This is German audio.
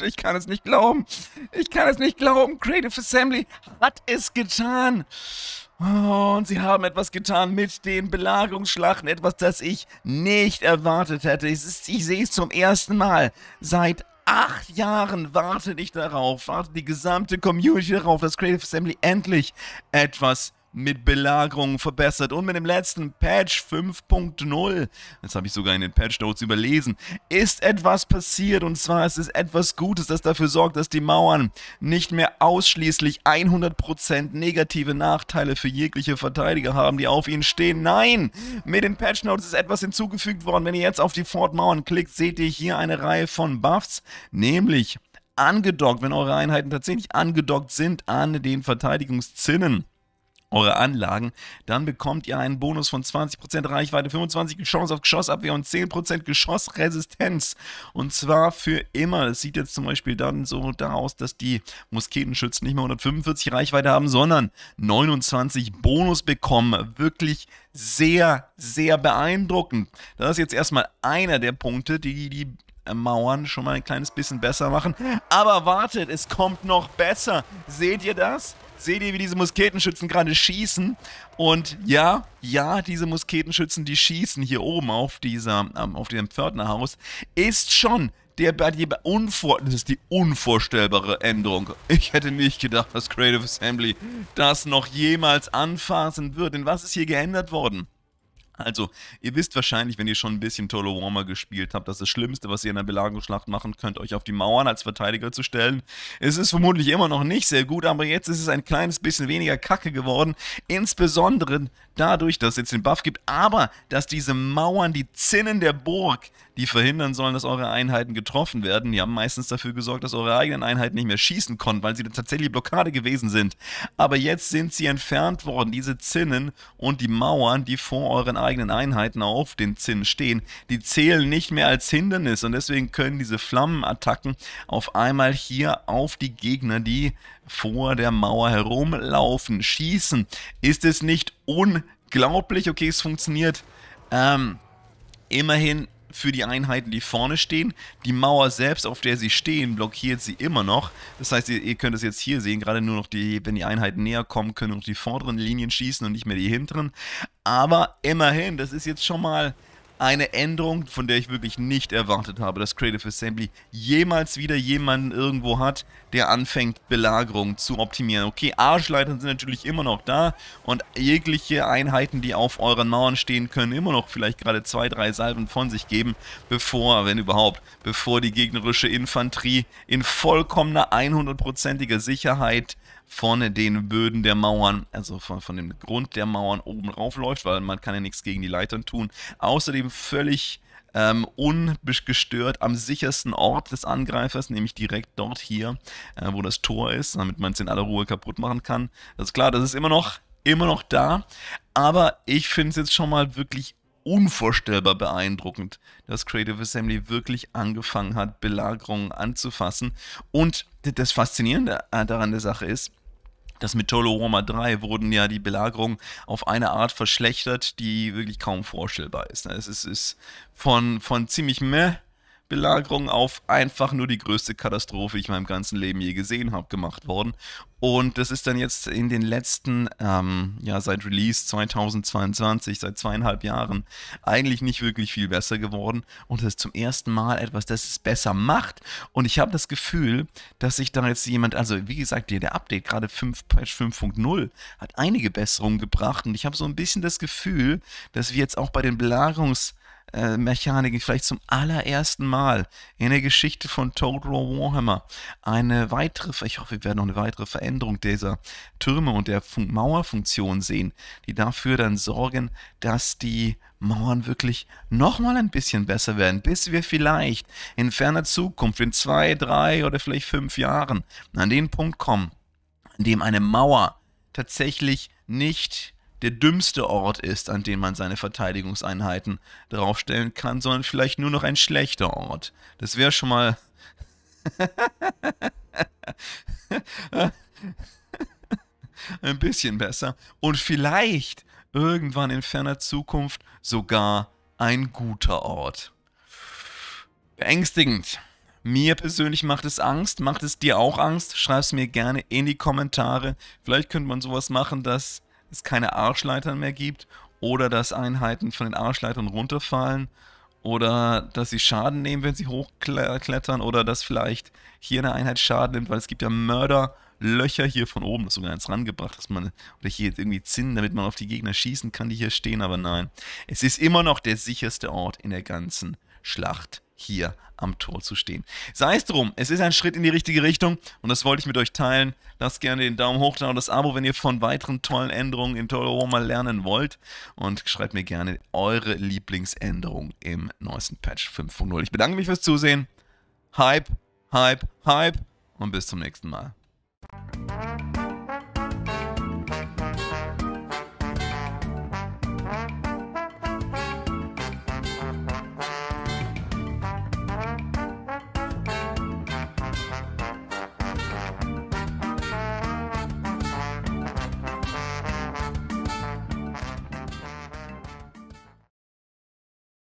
Leute, ich kann es nicht glauben. Ich kann es nicht glauben. Creative Assembly hat es getan. und sie haben etwas getan mit den Belagerungsschlachten, etwas, das ich nicht erwartet hätte. Ich, ich sehe es zum ersten Mal seit acht Jahren warte ich darauf, warte die gesamte Community darauf, dass Creative Assembly endlich etwas mit Belagerung verbessert und mit dem letzten Patch 5.0, das habe ich sogar in den Patch Notes überlesen, ist etwas passiert und zwar ist es etwas Gutes, das dafür sorgt, dass die Mauern nicht mehr ausschließlich 100% negative Nachteile für jegliche Verteidiger haben, die auf ihnen stehen. Nein, mit den Patch Notes ist etwas hinzugefügt worden. Wenn ihr jetzt auf die Fort-Mauern klickt, seht ihr hier eine Reihe von Buffs, nämlich angedockt, wenn eure Einheiten tatsächlich angedockt sind an den Verteidigungszinnen eure Anlagen, dann bekommt ihr einen Bonus von 20% Reichweite, 25% Chance auf Geschossabwehr und 10% Geschossresistenz. Und zwar für immer. Das sieht jetzt zum Beispiel dann so daraus, dass die Musketenschützen nicht mehr 145 Reichweite haben, sondern 29 Bonus bekommen. Wirklich sehr, sehr beeindruckend. Das ist jetzt erstmal einer der Punkte, die die Mauern schon mal ein kleines bisschen besser machen. Aber wartet, es kommt noch besser. Seht ihr das? Seht ihr, wie diese Musketenschützen gerade schießen? Und ja, ja, diese Musketenschützen, die schießen hier oben auf, dieser, ähm, auf diesem Pförtnerhaus, ist schon der, die, unvor, das ist die unvorstellbare Änderung. Ich hätte nicht gedacht, dass Creative Assembly das noch jemals anfassen wird. Denn was ist hier geändert worden? Also, ihr wisst wahrscheinlich, wenn ihr schon ein bisschen Tolo Warmer gespielt habt, dass das Schlimmste, was ihr in einer Belagerungsschlacht machen könnt, euch auf die Mauern als Verteidiger zu stellen. Es ist vermutlich immer noch nicht sehr gut, aber jetzt ist es ein kleines bisschen weniger kacke geworden. Insbesondere dadurch, dass es jetzt den Buff gibt, aber dass diese Mauern, die Zinnen der Burg, die verhindern sollen, dass eure Einheiten getroffen werden. Die haben meistens dafür gesorgt, dass eure eigenen Einheiten nicht mehr schießen konnten, weil sie dann tatsächlich Blockade gewesen sind. Aber jetzt sind sie entfernt worden, diese Zinnen und die Mauern, die vor euren eigenen eigenen Einheiten auf den Zinn stehen, die zählen nicht mehr als Hindernis und deswegen können diese Flammenattacken auf einmal hier auf die Gegner, die vor der Mauer herumlaufen, schießen. Ist es nicht unglaublich? Okay, es funktioniert. Ähm, immerhin für die Einheiten, die vorne stehen. Die Mauer selbst, auf der sie stehen, blockiert sie immer noch. Das heißt, ihr, ihr könnt es jetzt hier sehen, gerade nur noch die, wenn die Einheiten näher kommen, können noch die vorderen Linien schießen und nicht mehr die hinteren. Aber immerhin, das ist jetzt schon mal eine Änderung, von der ich wirklich nicht erwartet habe, dass Creative Assembly jemals wieder jemanden irgendwo hat, der anfängt, Belagerung zu optimieren. Okay, Arschleitern sind natürlich immer noch da und jegliche Einheiten, die auf euren Mauern stehen, können immer noch vielleicht gerade zwei, drei Salven von sich geben, bevor, wenn überhaupt, bevor die gegnerische Infanterie in vollkommener 100%iger Sicherheit vorne den Böden der Mauern, also von, von dem Grund der Mauern oben rauf läuft, weil man kann ja nichts gegen die Leitern tun. Außerdem völlig ähm, ungestört am sichersten Ort des Angreifers, nämlich direkt dort hier, äh, wo das Tor ist, damit man es in aller Ruhe kaputt machen kann. Das ist klar, das ist immer noch, immer noch da, aber ich finde es jetzt schon mal wirklich unvorstellbar beeindruckend, dass Creative Assembly wirklich angefangen hat, Belagerungen anzufassen. Und das Faszinierende äh, daran der Sache ist, das mit Tolo Warhammer 3 wurden ja die Belagerungen auf eine Art verschlechtert, die wirklich kaum vorstellbar ist. Es ist, ist von, von ziemlich meh Belagerung auf einfach nur die größte Katastrophe, die ich in meinem ganzen Leben je gesehen habe, gemacht worden. Und das ist dann jetzt in den letzten, ähm, ja, seit Release 2022, seit zweieinhalb Jahren, eigentlich nicht wirklich viel besser geworden. Und das ist zum ersten Mal etwas, das es besser macht. Und ich habe das Gefühl, dass sich da jetzt jemand, also wie gesagt, der Update, gerade 5, Patch 5.0, hat einige Besserungen gebracht. Und ich habe so ein bisschen das Gefühl, dass wir jetzt auch bei den Belagerungs- äh, Mechaniken vielleicht zum allerersten Mal in der Geschichte von Total War Warhammer eine weitere, ich hoffe, wir werden noch eine weitere Veränderung dieser Türme und der Fun Mauerfunktion sehen, die dafür dann sorgen, dass die Mauern wirklich nochmal ein bisschen besser werden, bis wir vielleicht in ferner Zukunft, in zwei, drei oder vielleicht fünf Jahren, an den Punkt kommen, in dem eine Mauer tatsächlich nicht der dümmste Ort ist, an dem man seine Verteidigungseinheiten draufstellen kann, sondern vielleicht nur noch ein schlechter Ort. Das wäre schon mal... ein bisschen besser. Und vielleicht irgendwann in ferner Zukunft sogar ein guter Ort. Beängstigend. Mir persönlich macht es Angst. Macht es dir auch Angst? Schreib es mir gerne in die Kommentare. Vielleicht könnte man sowas machen, dass es keine Arschleitern mehr gibt oder dass Einheiten von den Arschleitern runterfallen oder dass sie Schaden nehmen, wenn sie hochklettern oder dass vielleicht hier eine Einheit Schaden nimmt, weil es gibt ja Mörderlöcher hier von oben, das sogar eins rangebracht, dass man, oder hier irgendwie Zinnen, damit man auf die Gegner schießen kann, die hier stehen, aber nein. Es ist immer noch der sicherste Ort in der ganzen Schlacht hier am Tor zu stehen. Sei es drum, es ist ein Schritt in die richtige Richtung und das wollte ich mit euch teilen. Lasst gerne den Daumen hoch da und das Abo, wenn ihr von weiteren tollen Änderungen in Toro Roma lernen wollt. Und schreibt mir gerne eure Lieblingsänderung im neuesten Patch 5.0. Ich bedanke mich fürs Zusehen. Hype, Hype, Hype und bis zum nächsten Mal.